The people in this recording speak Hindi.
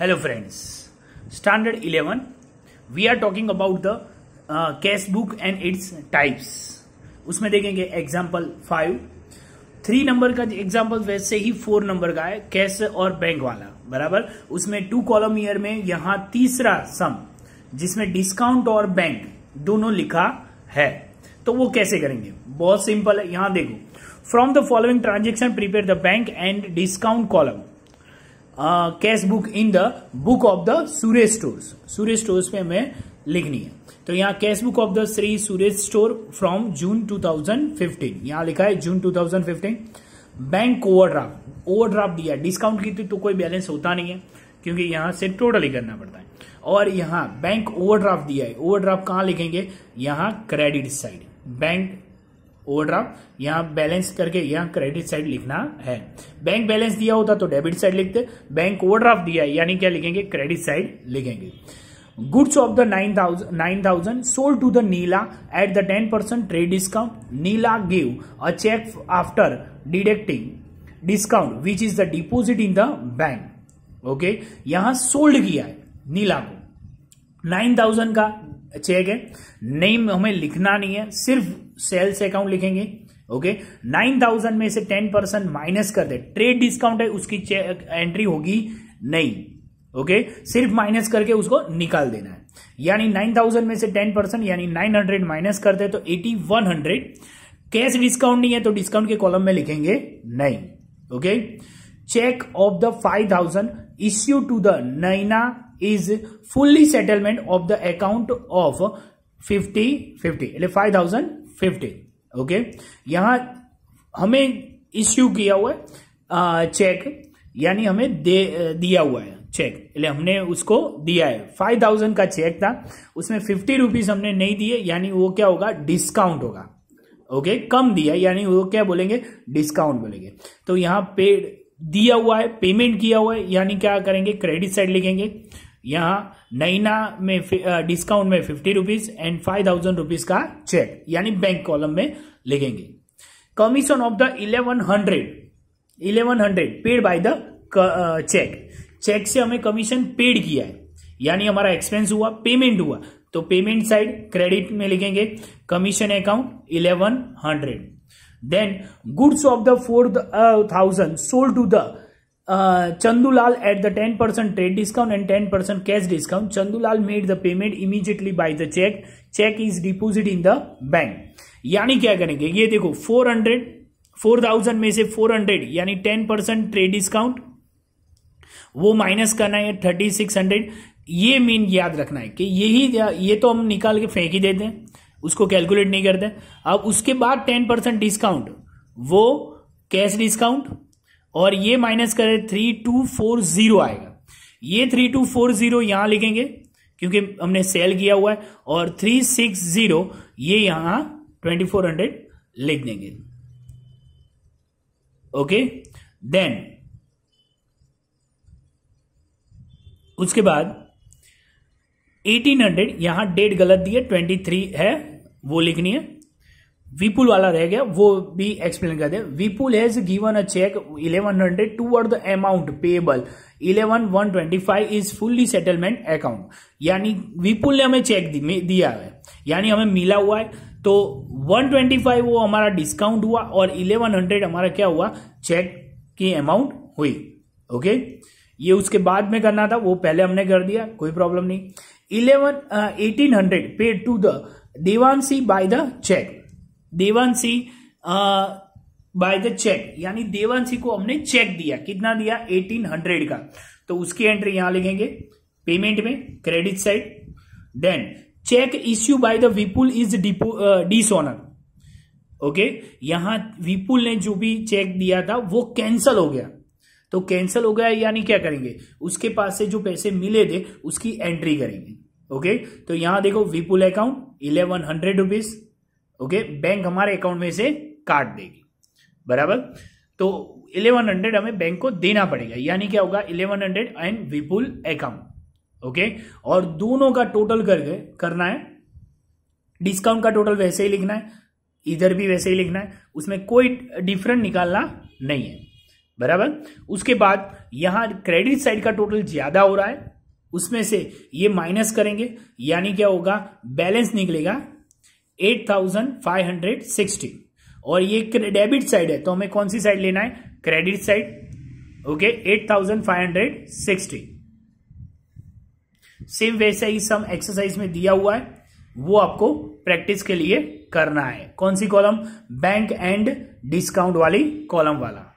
Hello friends standard 11 we are talking about the cash book and its types उसमें देखेंगे एग्जाम्पल फाइव थ्री नंबर का एग्जाम्पल वैसे ही फोर नंबर का है कैश और बैंक वाला बराबर उसमें टू कॉलम ईयर में यहां तीसरा सम जिसमें डिस्काउंट और बैंक दोनों लिखा है तो वो कैसे करेंगे बहुत सिंपल है यहां देखो from the following transaction prepare the bank and discount column cash book in the book of the Surya store Surya stores पे हमें लिखनी है तो यहाँ cash book of the Shri Surya store from June 2015 यहाँ लिखा है जून 2015 बैंक ओवरड्राफ्ट ओवरड्राफ्ट दिया डिस्काउंट की तो, तो कोई बैलेंस होता नहीं है क्योंकि यहाँ से टोटल ही करना पड़ता है और यहाँ बैंक ओवरड्राफ्ट दिया है ओवरड्राफ्ट कहाँ लिखेंगे यहाँ क्रेडिट साइड बैंक ओवरड्राफ्ट यहाँ बैलेंस करके यहाँ क्रेडिट साइड लिखना है बैंक बैलेंस दिया होता तो डेबिट साइड लिखते बैंक ओवरड्राफ्ट दिया है यानी क्या लिखेंगे क्रेडिट साइड लिखेंगे goods of the nine thousand nine thousand sold to the Nila at the ten percent trade discount Nila give a cheque after deducting discount which is the deposit in the bank okay यहां सोल्ड किया है नीला को नाइन थाउजेंड का चेक है नेम हमें लिखना नहीं है सिर्फ सेल्स अकाउंट लिखेंगे ओके नाइन थाउजेंड में से टेन परसेंट माइनस कर दे ट्रेड डिस्काउंट है उसकी एंट्री होगी नहीं ओके सिर्फ माइनस करके उसको निकाल देना है यानी नाइन थाउजेंड में से टेन परसेंट यानी नाइन हंड्रेड माइनस कर दे तो eighty one hundred cash discount नहीं है तो डिस्काउंट के कॉलम में लिखेंगे नहीं okay okay? Cheque of five thousand issue to the Naina is fully settlement of the account of fifty fifty at five thousand fifty okay यहां हमें इश्यू किया हुआ है चेक यानी हमें दे दिया हुआ है चेक એટલે हमने उसको दिया है 5000 का चेक था उसमें फिफ्टी रुपीज हमने नहीं दिए यानी वो क्या होगा डिस्काउंट होगा ओके okay, कम दिया यानी वो क्या बोलेंगे डिस्काउंट बोलेंगे तो यहाँ पेड दिया हुआ है पेमेंट किया हुआ है यानी क्या करेंगे क्रेडिट साइड लिखेंगे यहाँ नैना में डिस्काउंट में fifty rupees and five thousand rupees का चेक यानी बैंक कॉलम में लिखेंगे commission of the eleven hundred eleven hundred paid by the cheque cheque से हमें कमीशन पेड किया है यानी हमारा एक्सपेंस हुआ पेमेंट हुआ तो पेमेंट साइड क्रेडिट में लिखेंगे commission account eleven hundred Then goods of the 4,000 sold to the uh, Chandulal at the 10% trade discount and 10% cash discount. Chandulal made the payment immediately by the check. Check is deposited in the bank. यानी क्या करेंगे ये देखो 400 4000 में से 400 यानी 10% ट्रेड डिस्काउंट वो माइनस करना है 3600 ये मीन याद रखना है कि यही ये तो हम निकाल के फेंक ही देते हैं उसको कैलकुलेट नहीं करते अब उसके बाद टेन परसेंट डिस्काउंट वो कैश डिस्काउंट और ये माइनस करें थ्री टू फोर जीरो आएगा ये थ्री टू फोर जीरो यहां लिखेंगे क्योंकि हमने सेल किया हुआ है और थ्री सिक्स जीरो ये यहां ट्वेंटी फोर हंड्रेड लिख देंगे ओके देन उसके बाद एटीन हंड्रेड यहां डेट गलत दी है ट्वेंटी थ्री है वो लिखनी है विपुल वाला रह गया वो भी एक्सप्लेन कर दे Vipul has given a cheque eleven hundred toward the amount payable eleven one twenty five is fully settlement account यानी विपुल ने हमें चेक दिया है यानी हमें मिला हुआ है तो 125 वो हमारा डिस्काउंट हुआ और 1100 हमारा क्या हुआ चेक की अमाउंट हुई ओके ये उसके बाद में करना था वो पहले हमने कर दिया कोई प्रॉब्लम नहीं eleven eighteen hundred paid to the Devanshi by the cheque Devanshi by the cheque यानी सी को हमने चेक दिया कितना दिया एटीन हंड्रेड का तो उसकी एंट्री यहां लिखेंगे पेमेंट में credit side then cheque issue by the Vipul is dishonour okay यहां विपुल ने जो भी चेक दिया था वो कैंसल हो गया तो कैंसिल हो गया यानी क्या करेंगे उसके पास से जो पैसे मिले थे उसकी एंट्री करेंगे ओके तो यहां देखो Vipul account eleven hundred rupees okay bank हमारे अकाउंट में से काट देगी बराबर तो इलेवन हंड्रेड हमें बैंक को देना पड़ेगा यानी क्या होगा eleven hundred and Vipul account okay और दोनों का टोटल करके करना है डिस्काउंट का टोटल वैसे ही लिखना है इधर भी वैसे ही लिखना है उसमें कोई डिफरेंट निकालना नहीं है बराबर उसके बाद यहां क्रेडिट साइड का टोटल ज्यादा हो रहा है उसमें से ये माइनस करेंगे यानी क्या होगा बैलेंस निकलेगा eight thousand five hundred sixty और ये डेबिट साइड है तो हमें कौन सी साइड लेना है credit side okay eight thousand five hundred sixty same वैसे ही सम एक्सरसाइज में दिया हुआ है वो आपको प्रैक्टिस के लिए करना है कौन सी कॉलम बैंक एंड डिस्काउंट वाली कॉलम वाला